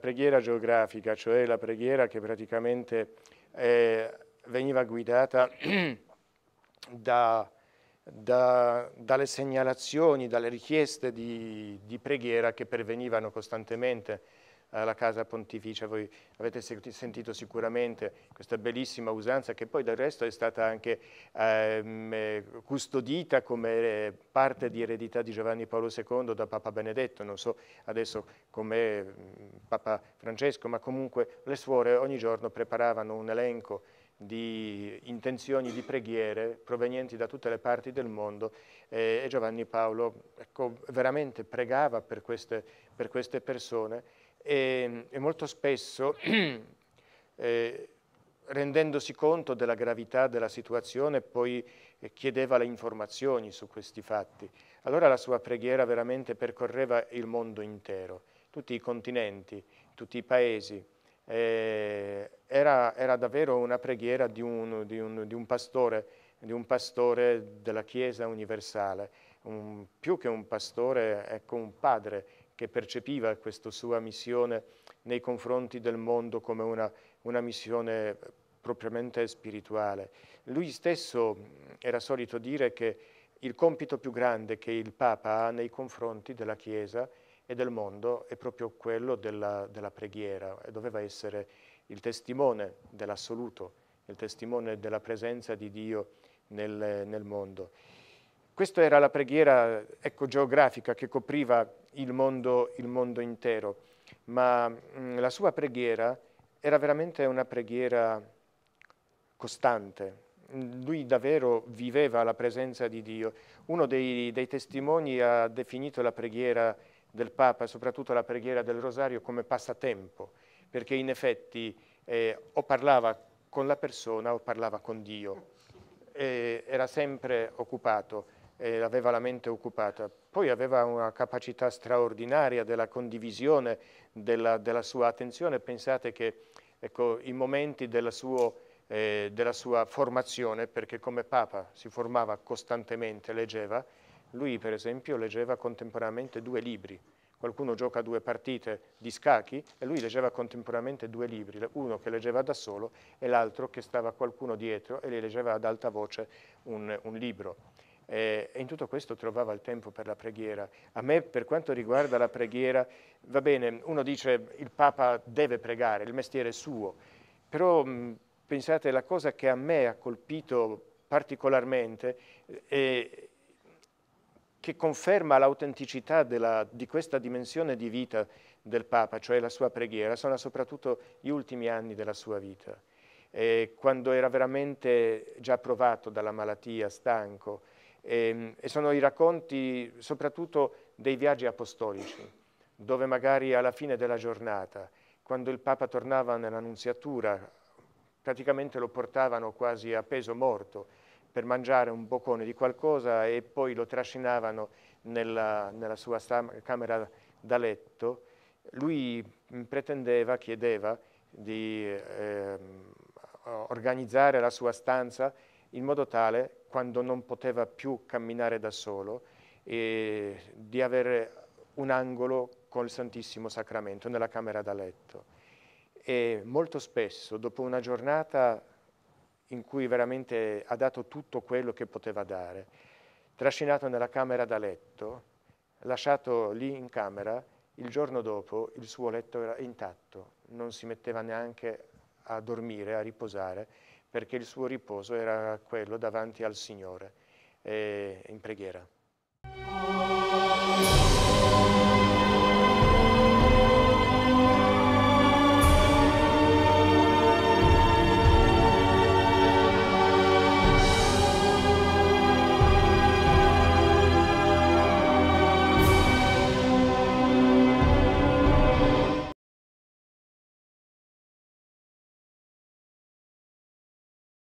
preghiera geografica, cioè la preghiera che praticamente eh, veniva guidata da, da, dalle segnalazioni, dalle richieste di, di preghiera che pervenivano costantemente alla eh, Casa Pontificia, voi avete sentito sicuramente questa bellissima usanza che poi del resto è stata anche ehm, eh, custodita come eh, parte di eredità di Giovanni Paolo II da Papa Benedetto, non so adesso come mm, Papa Francesco, ma comunque le suore ogni giorno preparavano un elenco di intenzioni di preghiere provenienti da tutte le parti del mondo eh, e Giovanni Paolo ecco, veramente pregava per queste, per queste persone e, ehm, e molto spesso eh, rendendosi conto della gravità della situazione poi eh, chiedeva le informazioni su questi fatti. Allora la sua preghiera veramente percorreva il mondo intero, tutti i continenti, tutti i paesi. Eh, era, era, davvero una preghiera di un, di, un, di, un pastore, di un, pastore, della Chiesa universale, più che un pastore, ecco un padre, che percepiva questa sua missione nei confronti del mondo come una, una missione propriamente spirituale. Lui stesso era solito dire che il compito più grande che il Papa ha nei confronti della Chiesa e del mondo è proprio quello della, della preghiera e doveva essere il testimone dell'assoluto, il testimone della presenza di Dio nel, nel mondo. Questa era la preghiera ecco, geografica che copriva il mondo, il mondo intero, ma mh, mm, la sua preghiera era veramente una preghiera costante. Lui davvero viveva la presenza di Dio. Uno dei, dei testimoni ha definito la preghiera del Papa, soprattutto la preghiera del Rosario, come passatempo, perché in effetti eh, o parlava con la persona o parlava con Dio. Eh, era sempre occupato eh, aveva la mente occupata. Poi aveva una capacità straordinaria della condivisione della, della sua attenzione. Pensate che ecco, i momenti della, suo, eh, della sua formazione, perché come Papa si formava costantemente, leggeva, lui per esempio leggeva contemporaneamente due libri, qualcuno gioca due partite di scacchi e lui leggeva contemporaneamente due libri, uno che leggeva da solo e l'altro che stava qualcuno dietro e le leggeva ad alta voce un, un libro eh, e in tutto questo trovava il tempo per la preghiera. A me per quanto riguarda la preghiera, va bene, uno dice il Papa deve pregare, il mestiere è suo, però mh, pensate la cosa che a me ha colpito particolarmente eh, e che conferma l'autenticità di questa dimensione di vita del Papa, cioè la sua preghiera, sono soprattutto gli ultimi anni della sua vita, eh, quando era veramente già provato dalla malattia, stanco, e, ehm, e sono i racconti soprattutto dei viaggi apostolici, dove magari alla fine della giornata, quando il Papa tornava nell'annunziatura, praticamente lo portavano quasi a peso morto per mangiare un boccone di qualcosa e poi lo trascinavano nella, nella sua camera da letto, lui pretendeva, chiedeva di eh, organizzare la sua stanza in modo tale, quando non poteva più camminare da solo, eh, di avere un angolo col Santissimo Sacramento nella camera da letto. E molto spesso, dopo una giornata in cui veramente ha dato tutto quello che poteva dare, trascinato nella camera da letto, lasciato lì in camera, il giorno dopo il suo letto era intatto, non si metteva neanche a dormire, a riposare, perché il suo riposo era quello davanti al Signore, eh, in preghiera.